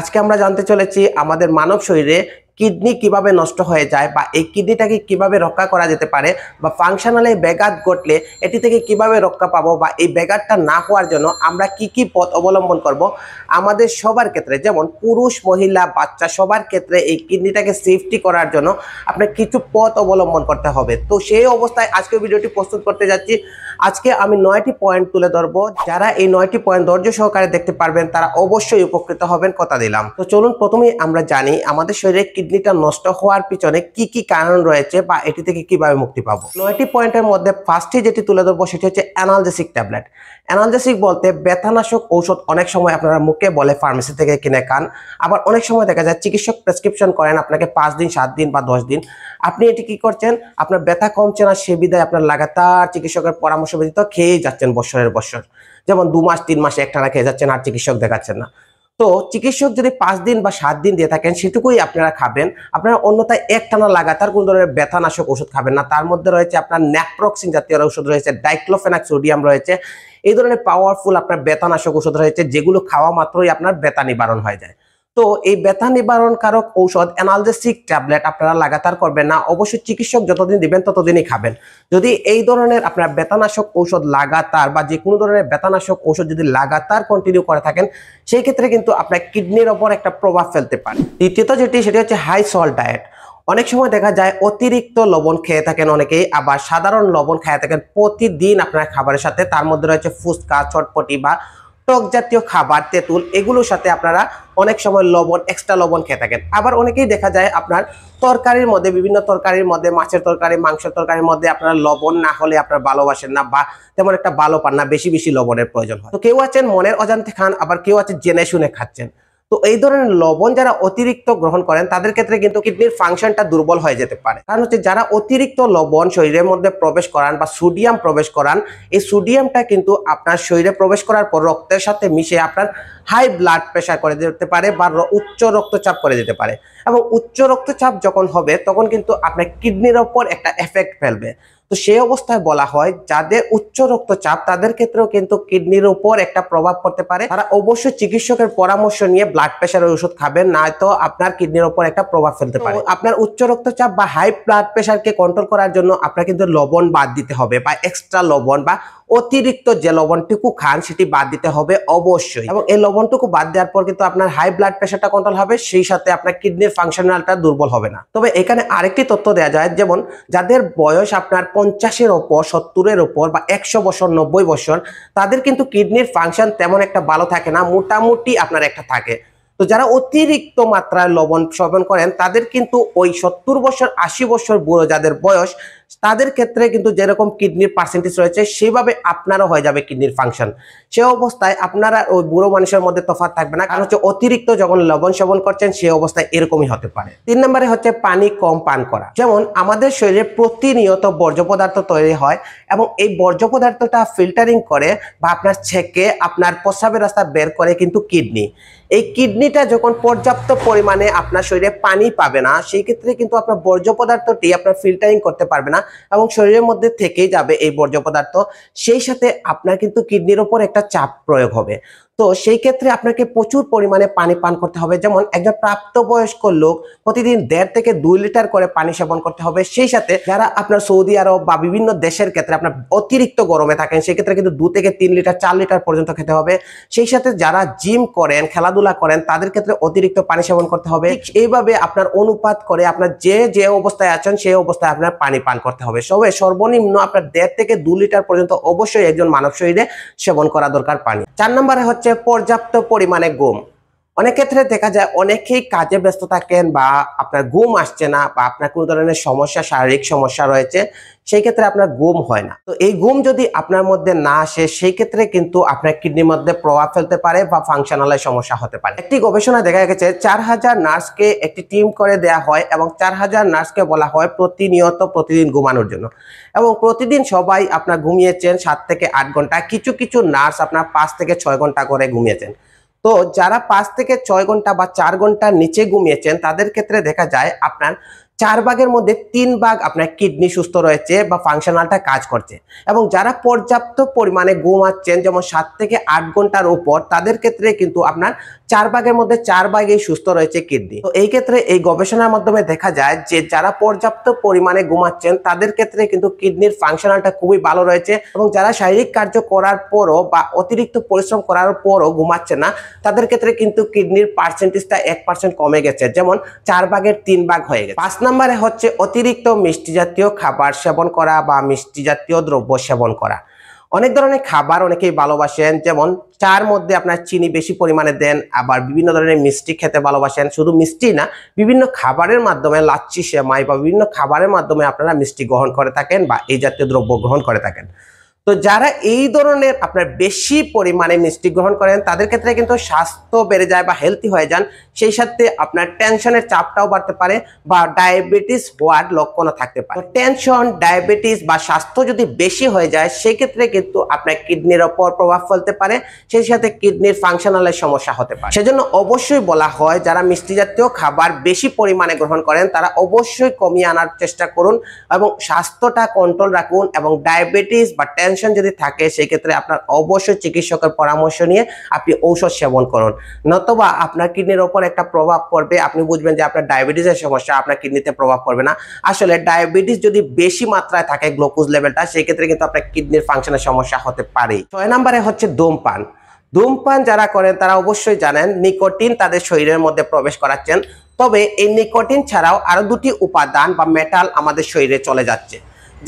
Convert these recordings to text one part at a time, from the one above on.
আজকে আমরা জানতে চলেছি আমাদের মানব শরীরে কিডনি কিভাবে নষ্ট হয়ে যায় বা এই কিডনিটাকে কিভাবে রক্ষা করা যেতে পারে বা ফাংশনালে ব্যাঘাত ঘটলে এটি থেকে কিভাবে রক্ষা পাবো বা এই ব্যাঘাতটা না হওয়ার জন্য আমরা কি কি পথ অবলম্বন করব আমাদের সবার ক্ষেত্রে যেমন পুরুষ মহিলা বাচ্চা সবার ক্ষেত্রে এই কিডনিটাকে সেফটি করার জন্য আপনার কিছু পথ অবলম্বন করতে হবে তো সেই অবস্থায় আজকে ভিডিওটি প্রস্তুত করতে যাচ্ছি আজকে আমি নয়টি পয়েন্ট তুলে ধরবো যারা এই নয়টি পয়েন্ট ধৈর্য সহকারে দেখতে পারবেন তারা অবশ্যই উপকৃত হবেন কথা দিলাম তো চলুন প্রথমেই আমরা জানি আমাদের শরীরে কিডনিটা নষ্ট হওয়ার পিছনে কি কি কারণ রয়েছে বা এটি থেকে কিভাবে মুক্তি পাবো নয়টি পয়েন্টের মধ্যে ফার্স্টে যেটি তুলে ধরবো সেটি হচ্ছে অ্যানালজেসিক ট্যাবলেট অ্যানালজেসিক বলতে ব্যথানাশক ঔষধ অনেক সময় আপনারা মুখে বলে ফার্মেসি থেকে কিনে খান আবার অনেক সময় দেখা যায় চিকিৎসক প্রেসক্রিপশন করেন আপনাকে পাঁচ দিন সাত দিন বা দশ দিন আপনি এটি কি করছেন আপনার ব্যথা কমছে না সে বিদায় আপনার লাগাতার চিকিৎসকের পরামর্শ ব্যতীত খেয়েই যাচ্ছেন বছরের বছর যেমন দু মাস তিন মাসে একটানা খেয়ে যাচ্ছেন আর চিকিৎসক দেখাচ্ছেন না তো চিকিৎসক যদি পাঁচ দিন বা সাত দিন দিয়ে থাকেন সেটুকুই আপনারা খাবেন আপনারা অন্যথায় একটানা লাগাতার কোনো ধরনের ব্যথানাশক ওষুধ খাবেন না তার মধ্যে রয়েছে আপনার ন্যাপ্রক্সিন জাতীয় ওষুধ রয়েছে ডাইক্লোফেনাক সোডিয়াম রয়েছে এই ধরনের পাওয়ারফুল আপনার ব্যথানাশক ওষুধ রয়েছে যেগুলো খাওয়া মাত্রই আপনার ব্যথা নিবারণ হয়ে যায় তো এই ব্যথা নিবারণকারক ঔষধ অ্যানালজেসিক ট্যাবলেট আপনারা লাগাতার করবেন না অবশ্যই চিকিৎসক যতদিন দিবেন ততদিনই খাবেন যদি এই ধরনের আপনার ব্যথানাশক ঔষধ লাগাতার বা যে কোনো ধরনের ব্যথানাশক ঔষধ যদি লাগাতার কন্টিনিউ করে থাকেন সেই ক্ষেত্রে কিন্তু আপনার কিডনির ওপর একটা প্রভাব ফেলতে পারে দ্বিতীয়ত যেটি সেটি হচ্ছে হাই সল্ট ডায়েট অনেক সময় দেখা যায় অতিরিক্ত লবণ খেয়ে থাকেন অনেকেই আবার সাধারণ লবণ খেয়ে থাকেন প্রতিদিন আপনার খাবারের সাথে তার মধ্যে রয়েছে ফুচকা চটপটি বা টক জাতীয় খাবার তেঁতুল এগুলোর সাথে আপনারা অনেক সময় লবণ এক্সট্রা লবণ খেয়ে থাকেন আবার অনেকেই দেখা যায় আপনার তরকারির মধ্যে বিভিন্ন তরকারির মধ্যে মাছের তরকারি মাংসের তরকারির মধ্যে আপনারা লবণ না হলে আপনার ভালোবাসেন না বা তেমন একটা ভালো পান না বেশি বেশি লবণের প্রয়োজন হয় তো কেউ আছেন মনের অজান্তে খান আবার কেউ আছেন জেনে শুনে খাচ্ছেন তো এই ধরনের লবণ যারা অতিরিক্ত গ্রহণ করেন তাদের ক্ষেত্রে কিন্তু কিডনির ফাংশনটা দুর্বল হয়ে যেতে পারে কারণ হচ্ছে যারা অতিরিক্ত লবণ শরীরের মধ্যে প্রবেশ করান বা সোডিয়াম প্রবেশ করান এই সোডিয়ামটা কিন্তু আপনার শরীরে প্রবেশ করার পর রক্তের সাথে মিশে আপনার হাই ব্লাড প্রেশার করে দিতে পারে বা উচ্চ রক্তচাপ করে দিতে পারে এবং উচ্চ রক্তচাপ যখন হবে তখন কিন্তু আপনার কিডনির ওপর একটা এফেক্ট ফেলবে তো সেই অবস্থায় বলা হয় যাদের উচ্চ রক্তচাপ তাদের ক্ষেত্রেও কিন্তু কিডনির উপর একটা প্রভাব পড়তে পারে তারা অবশ্যই চিকিৎসকের পরামর্শ নিয়ে ব্লাড প্রেশারের ওষুধ খাবেন নয়তো আপনার কিডনির উপর একটা প্রভাব ফেলতে পারে আপনার উচ্চ রক্তচাপ বা হাই ব্লাড প্রেশারকে কন্ট্রোল করার জন্য আপনার কিন্তু লবণ বাদ দিতে হবে বা এক্সট্রা লবণ বা অতিরিক্ত যে লবণটুকু খান সেটি বাদ দিতে হবে অবশ্যই এবং এই লবণটুকু বাদ দেওয়ার পর কিন্তু আপনার হাই ব্লাড প্রেশারটা কন্ট্রোল হবে সেই সাথে আপনার কিডনির ফাংশনালটা দুর্বল হবে না তবে এখানে আরেকটি তথ্য দেওয়া যায় যেমন যাদের বয়স আপনার পঞ্চাশের ওপর সত্তরের ওপর বা একশো বছর নব্বই বছর তাদের কিন্তু কিডনির ফাংশন তেমন একটা ভালো থাকে না মোটামুটি আপনার একটা থাকে তো যারা অতিরিক্ত মাত্রায় লবণ সেবন করেন তাদের কিন্তু ওই সত্তর বছর আশি বছর বুড়ো যাদের বয়স তাদের ক্ষেত্রে কিন্তু যেরকম কিডনির পার্সেন্টেজ রয়েছে সেইভাবে আপনারও হয়ে যাবে কিডনির ফাংশন সে অবস্থায় আপনারা ওই বুড়ো মানুষের মধ্যে তফাৎ থাকবে না কারণ হচ্ছে অতিরিক্ত যখন লবণ সেবন করছেন সে অবস্থায় এরকমই হতে পারে তিন নম্বরে হচ্ছে পানি কম পান করা যেমন আমাদের শরীরে প্রতিনিয়ত বর্জ্য পদার্থ তৈরি হয় এবং এই বর্জ্য পদার্থটা ফিল্টারিং করে বা আপনার ছেঁকে আপনার প্রস্রাবের রাস্তা বের করে কিন্তু কিডনি এই কিডনিটা যখন পর্যাপ্ত পরিমাণে আপনার শরীরে পানি পাবে না সেই ক্ষেত্রে কিন্তু আপনার বর্জ্য পদার্থটি আপনার ফিল্টারিং করতে পারবে না না এবং শরীরের মধ্যে থেকেই যাবে এই বর্জ্য পদার্থ সেই সাথে আপনার কিন্তু কিডনির ওপর একটা চাপ প্রয়োগ হবে তো সেই ক্ষেত্রে আপনাকে প্রচুর পরিমাণে পানি পান করতে হবে যেমন একজন প্রাপ্তবয়স্ক লোক প্রতিদিন দেড় থেকে দুই লিটার করে পানি সেবন করতে হবে সেই সাথে যারা আপনার সৌদি আরব বা বিভিন্ন দেশের ক্ষেত্রে আপনার অতিরিক্ত গরমে থাকেন সেক্ষেত্রে কিন্তু দু থেকে তিন লিটার চার লিটার পর্যন্ত খেতে হবে সেই সাথে যারা জিম করেন খেলাধুলা করেন তাদের ক্ষেত্রে অতিরিক্ত পানি সেবন করতে হবে এইভাবে আপনার অনুপাত করে আপনার যে যে অবস্থায় আছেন সেই অবস্থায় আপনার পানি পান করতে হবে সবে সর্বনিম্ন আপনার দেড় থেকে দু লিটার পর্যন্ত অবশ্যই একজন মানব শরীরে সেবন করা দরকার পানি চার নম্বরে হচ্ছে পর্যাপ্ত পরিমাণে গম অনেক ক্ষেত্রে দেখা যায় অনেকেই কাজে ব্যস্ত থাকেন বা আপনার ঘুম আসছে না বা আপনার কোনো ধরনের সমস্যা শারীরিক সমস্যা রয়েছে সেই ক্ষেত্রে আপনার ঘুম হয় না তো এই ঘুম যদি আপনার মধ্যে না আসে সেই ক্ষেত্রে কিন্তু আপনার কিডনির মধ্যে প্রভাব ফেলতে পারে বা ফাংশনালয় সমস্যা হতে পারে একটি গবেষণায় দেখা গেছে চার হাজার নার্সকে একটি টিম করে দেয়া হয় এবং চার হাজার নার্সকে বলা হয় প্রতিনিয়ত প্রতিদিন ঘুমানোর জন্য এবং প্রতিদিন সবাই আপনার ঘুমিয়েছেন সাত থেকে আট ঘন্টা কিছু কিছু নার্স আপনার পাঁচ থেকে ছয় ঘন্টা করে ঘুমিয়েছেন তো যারা পাঁচ থেকে ছয় ঘন্টা বা চার ঘন্টার নিচে ঘুমিয়েছেন তাদের ক্ষেত্রে দেখা যায় আপনার চার ভাগের মধ্যে তিন ভাগ আপনার কিডনি সুস্থ রয়েছে বা ফাংশনালটা কাজ করছে এবং যারা পর্যাপ্ত পরিমাণে ঘুমাচ্ছেন যেমন সাত থেকে আট ঘন্টার উপর তাদের ক্ষেত্রে কিন্তু আপনার চার ভাগের মধ্যে চার ভাগেই সুস্থ রয়েছে কিডনি তো এই ক্ষেত্রে এই গবেষণার মাধ্যমে দেখা যায় যে যারা পর্যাপ্ত পরিমাণে ঘুমাচ্ছেন তাদের ক্ষেত্রে কিন্তু কিডনির ফাংশনালটা খুবই ভালো রয়েছে এবং যারা শারীরিক কার্য করার পরও বা অতিরিক্ত পরিশ্রম করার পরও ঘুমাচ্ছে না তাদের ক্ষেত্রে কিন্তু কিডনির পার্সেন্টেজটা এক পার্সেন্ট কমে গেছে যেমন চার ভাগের তিন ভাগ হয়ে গেছে পাঁচ নম্বরে হচ্ছে অতিরিক্ত মিষ্টি জাতীয় খাবার সেবন করা বা মিষ্টি জাতীয় দ্রব্য সেবন করা অনেক ধরনের খাবার অনেকেই ভালোবাসেন যেমন চার মধ্যে আপনার চিনি বেশি পরিমাণে দেন আবার বিভিন্ন ধরনের মিষ্টি খেতে ভালোবাসেন শুধু মিষ্টি না বিভিন্ন খাবারের মাধ্যমে লাচ্ছি সেমাই বা বিভিন্ন খাবারের মাধ্যমে আপনারা মিষ্টি গ্রহণ করে থাকেন বা এই জাতীয় দ্রব্য গ্রহণ করে থাকেন তো যারা এই ধরনের আপনার বেশি পরিমাণে মিষ্টি গ্রহণ করেন তাদের ক্ষেত্রে কিন্তু স্বাস্থ্য বেড়ে যায় বা হেলদি হয়ে যান সেই সাথে আপনার টেনশনের চাপটাও বাড়তে পারে বা ডায়াবেটিস হওয়ার লক্ষণও থাকতে পারে টেনশন ডায়াবেটিস বা স্বাস্থ্য যদি বেশি হয়ে যায় সেক্ষেত্রে কিন্তু আপনার কিডনির ওপর প্রভাব ফেলতে পারে সেই সাথে কিডনির ফাংশনালের সমস্যা হতে পারে সেজন্য অবশ্যই বলা হয় যারা মিষ্টি জাতীয় খাবার বেশি পরিমাণে গ্রহণ করেন তারা অবশ্যই কমিয়ে আনার চেষ্টা করুন এবং স্বাস্থ্যটা কন্ট্রোল রাখুন এবং ডায়াবেটিস বা টেনশন টেনশন যদি থাকে সেক্ষেত্রে আপনার অবশ্যই চিকিৎসকের পরামর্শ নিয়ে আপনি ঔষধ সেবন করুন নতবা আপনার কিডনির ওপর একটা প্রভাব পড়বে আপনি বুঝবেন যে আপনার ডায়াবেটিসের সমস্যা আপনার কিডনিতে প্রভাব পড়বে না আসলে ডায়াবেটিস যদি বেশি মাত্রায় থাকে গ্লুকোজ লেভেলটা সেক্ষেত্রে কিন্তু আপনার কিডনির ফাংশনের সমস্যা হতে পারে ছয় নম্বরে হচ্ছে ধূমপান ধূমপান যারা করেন তারা অবশ্যই জানেন নিকোটিন তাদের শরীরের মধ্যে প্রবেশ করাচ্ছেন তবে এই নিকোটিন ছাড়াও আরও দুটি উপাদান বা মেটাল আমাদের শরীরে চলে যাচ্ছে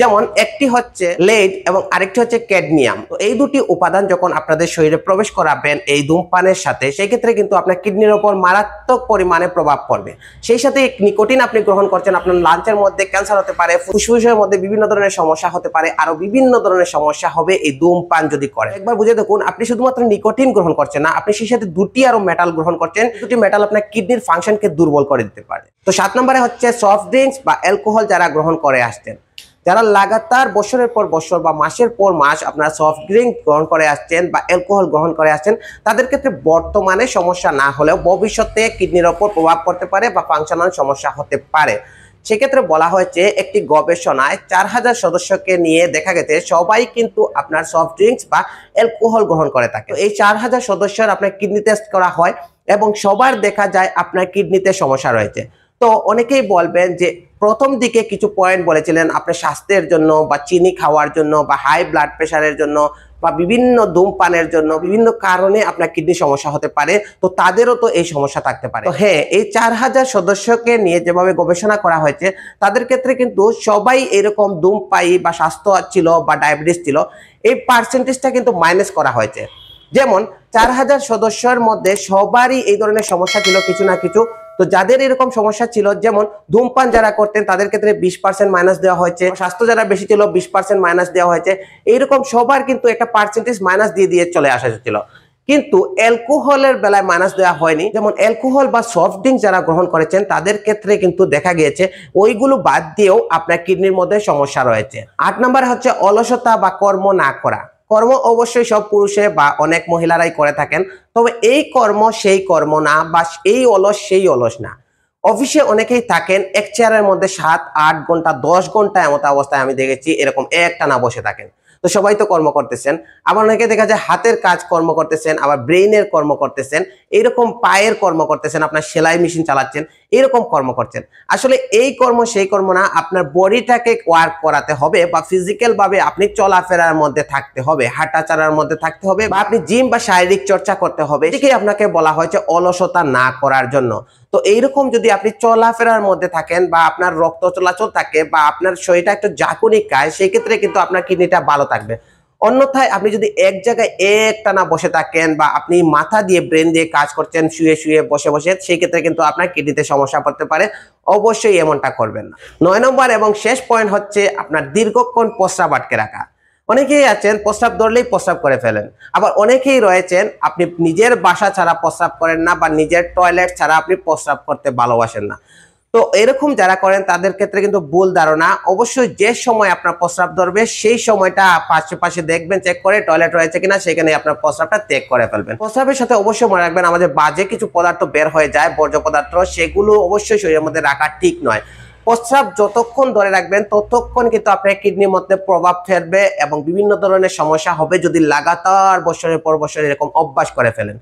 যেমন একটি হচ্ছে লেড এবং আরেকটি হচ্ছে ক্যাডমিয়াম তো এই দুটি উপাদান যখন আপনাদের শরীরে প্রবেশ করাবেন এই ধূমপানের সাথে সেই ক্ষেত্রে কিন্তু আপনার কিডনির ওপর মারাত্মক পরিমাণে প্রভাব পড়বে সেই সাথে নিকোটিন আপনি গ্রহণ করছেন আপনার লাঞ্চের মধ্যে ক্যান্সার হতে পারে ফুসফুসের মধ্যে বিভিন্ন ধরনের সমস্যা হতে পারে আরো বিভিন্ন ধরনের সমস্যা হবে এই ধূমপান যদি করে একবার বুঝে দেখুন আপনি শুধুমাত্র নিকোটিন গ্রহণ করছেন না আপনি সেই সাথে দুটি আরো মেটাল গ্রহণ করছেন দুটি মেটাল আপনার কিডনির ফাংশনকে দুর্বল করে দিতে পারে তো সাত নম্বরে হচ্ছে সফট ড্রিঙ্কস বা অ্যালকোহল যারা গ্রহণ করে আসছেন যারা লাগাতার বছরের পর বছর বা মাসের পর মাস আপনারা সফট ড্রিঙ্ক গ্রহণ করে আসছেন বা অ্যালকোহল গ্রহণ করে আসছেন তাদের ক্ষেত্রে বর্তমানে সমস্যা না হলেও ভবিষ্যতে কিডনির ওপর প্রভাব পড়তে পারে বা ফাংশনাল সমস্যা হতে পারে সেক্ষেত্রে বলা হয়েছে একটি গবেষণায় চার হাজার সদস্যকে নিয়ে দেখা গেছে সবাই কিন্তু আপনার সফট ড্রিঙ্কস বা অ্যালকোহল গ্রহণ করে থাকে এই চার হাজার সদস্যের আপনার কিডনি টেস্ট করা হয় এবং সবার দেখা যায় আপনার কিডনিতে সমস্যা রয়েছে তো অনেকেই বলবেন যে প্রথম দিকে কিছু পয়েন্ট বলেছিলেন আপনি স্বাস্থ্যের জন্য বা চিনি খাওয়ার জন্য বা হাই ব্লাড প্রেশারের জন্য বা বিভিন্ন ধূমপানের জন্য বিভিন্ন কারণে আপনার কিডনি সমস্যা হতে পারে তো তাদেরও তো এই সমস্যা থাকতে পারে হ্যাঁ এই চার হাজার সদস্যকে নিয়ে যেভাবে গবেষণা করা হয়েছে তাদের ক্ষেত্রে কিন্তু সবাই এরকম ধূমপাই বা স্বাস্থ্য ছিল বা ডায়াবেটিস ছিল এই পার্সেন্টেজটা কিন্তু মাইনাস করা হয়েছে যেমন চার হাজার সদস্যের মধ্যে সবারই এই ধরনের সমস্যা ছিল কিছু না কিছু তো যাদের এরকম সমস্যা ছিল যেমন ধূমপান যারা করতেন তাদের ক্ষেত্রে বিশ পার্সেন্ট মাইনাস দেওয়া হয়েছে স্বাস্থ্য যারা বেশি ছিল বিশ পার্সেন্ট মাইনাস দেওয়া হয়েছে এইরকম সবার কিন্তু একটা পার্সেন্টেজ মাইনাস দিয়ে দিয়ে চলে আসা ছিল কিন্তু অ্যালকোহলের বেলায় মাইনাস দেওয়া হয়নি যেমন অ্যালকোহল বা সফট ড্রিঙ্ক যারা গ্রহণ করেছেন তাদের ক্ষেত্রে কিন্তু দেখা গিয়েছে ওইগুলো বাদ দিয়েও আপনার কিডনির মধ্যে সমস্যা রয়েছে আট নম্বর হচ্ছে অলসতা বা কর্ম না করা কর্ম অবশ্যই সব পুরুষে বা অনেক মহিলারাই করে থাকেন তবে এই কর্ম সেই কর্ম না বা এই অলস সেই অলস না অফিসে অনেকেই থাকেন এক চেয়ারের মধ্যে সাত আট ঘন্টা দশ ঘন্টা এমত অবস্থায় আমি দেখেছি এরকম একটা না বসে থাকেন তো সবাই তো কর্ম করতেছেন আবার অনেকে দেখা যায় হাতের কাজ কর্ম করতেছেন আবার ব্রেইনের কর্ম করতেছেন এইরকম পায়ের কর্ম করতেছেন আপনার সেলাই মেশিন চালাচ্ছেন এরকম কর্ম করছেন আসলে এই কর্ম সেই কর্ম না আপনার বডিটাকে ওয়ার্ক করাতে হবে বা ফিজিক্যালভাবে আপনি চলাফেরার মধ্যে থাকতে হবে হাঁটাচারার মধ্যে থাকতে হবে বা আপনি জিম বা শারীরিক চর্চা করতে হবে এদিকে আপনাকে বলা হয়েছে অলসতা না করার জন্য তো এইরকম যদি আপনি চলাফেরার মধ্যে থাকেন বা আপনার রক্ত চলাচল থাকে বা আপনার শরীরটা একটু জাকুনি খায় সেক্ষেত্রে কিন্তু আপনার কিডনিটা ভালো থাকবে অন্যথায় আপনি যদি এক জায়গায় একটানা বসে থাকেন বা আপনি মাথা দিয়ে ব্রেন দিয়ে কাজ করছেন শুয়ে শুয়ে বসে বসে সেই ক্ষেত্রে কিন্তু আপনার কিডনিতে সমস্যা পড়তে পারে অবশ্যই এমনটা করবেন না নয় নম্বর এবং শেষ পয়েন্ট হচ্ছে আপনার দীর্ঘক্ষণ প্রস্রাব আটকে রাখা অনেকেই আছেন প্রস্রাব ধরলেই প্রস্রাব করে ফেলেন আবার অনেকেই রয়েছেন আপনি নিজের বাসা ছাড়া প্রস্রাব করেন না বা নিজের টয়লেট ছাড়া আপনি প্রস্রাব করতে ভালোবাসেন না তো এরকম যারা করেন তাদের ক্ষেত্রে কিন্তু ভুল ধারণা অবশ্যই যে সময় আপনার প্রস্রাব ধরবে সেই সময়টা পাশে পাশে দেখবেন চেক করে টয়লেট রয়েছে কিনা সেখানে আপনার প্রস্রাবটা চেক করে ফেলবেন প্রস্রাবের সাথে অবশ্যই মনে রাখবেন আমাদের বাজে কিছু পদার্থ বের হয়ে যায় বর্জ্য পদার্থ সেগুলো অবশ্যই শরীরের মধ্যে রাখা ঠিক নয় প্রস্রাব যতক্ষণ ধরে রাখবেন ততক্ষণ কিন্তু আপনার কিডনির মধ্যে প্রভাব ফেলবে এবং বিভিন্ন ধরনের সমস্যা হবে যদি লাগাতার বছরের পর বছর এরকম অভ্যাস করে ফেলেন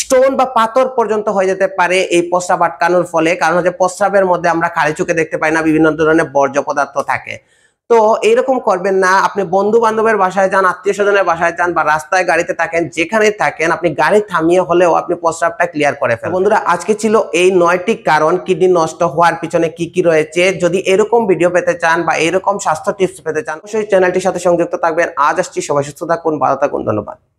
স্টোন বা পাথর পর্যন্ত হয়ে যেতে পারে এই প্রস্রাব আটকানোর ফলে কারণ হচ্ছে প্রস্রাবের মধ্যে আমরা খালি চোখে দেখতে পাই না বিভিন্ন ধরনের বর্জ্য পদার্থ থাকে তো এরকম করবেন না আপনি বন্ধু বান্ধবের বাসায় যান আত্মীয় স্বজনের বাসায় যান বা রাস্তায় গাড়িতে থাকেন যেখানে থাকেন আপনি গাড়ি থামিয়ে হলেও আপনি প্রস্রাবটা ক্লিয়ার করে ফেলেন বন্ধুরা আজকে ছিল এই নয়টি কারণ কিডনি নষ্ট হওয়ার পিছনে কি কি রয়েছে যদি এরকম ভিডিও পেতে চান বা এরকম স্বাস্থ্য টিপস পেতে চান অবশ্যই চ্যানেলটির সাথে সংযুক্ত থাকবেন আজ আসছি সবাই সুস্থ থাকুন ভালো থাকুন ধন্যবাদ